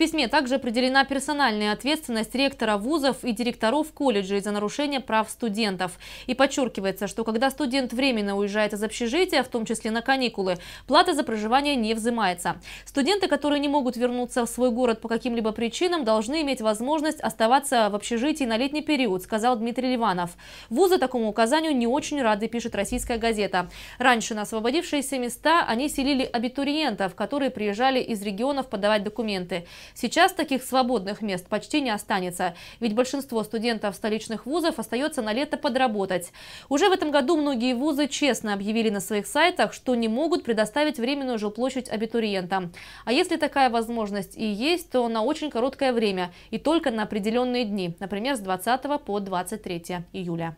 письме также определена персональная ответственность ректора вузов и директоров колледжей за нарушение прав студентов. И подчеркивается, что когда студент временно уезжает из общежития, в том числе на каникулы, плата за проживание не взимается. Студенты, которые не могут вернуться в свой город по каким-либо причинам, должны иметь возможность оставаться в общежитии на летний период, сказал Дмитрий Ливанов. Вузы такому указанию не очень рады, пишет российская газета. Раньше на освободившиеся места они селили абитуриентов, которые приезжали из регионов подавать документы. Сейчас таких свободных мест почти не останется, ведь большинство студентов столичных вузов остается на лето подработать. Уже в этом году многие вузы честно объявили на своих сайтах, что не могут предоставить временную жилплощадь абитуриентам. А если такая возможность и есть, то на очень короткое время и только на определенные дни, например, с 20 по 23 июля.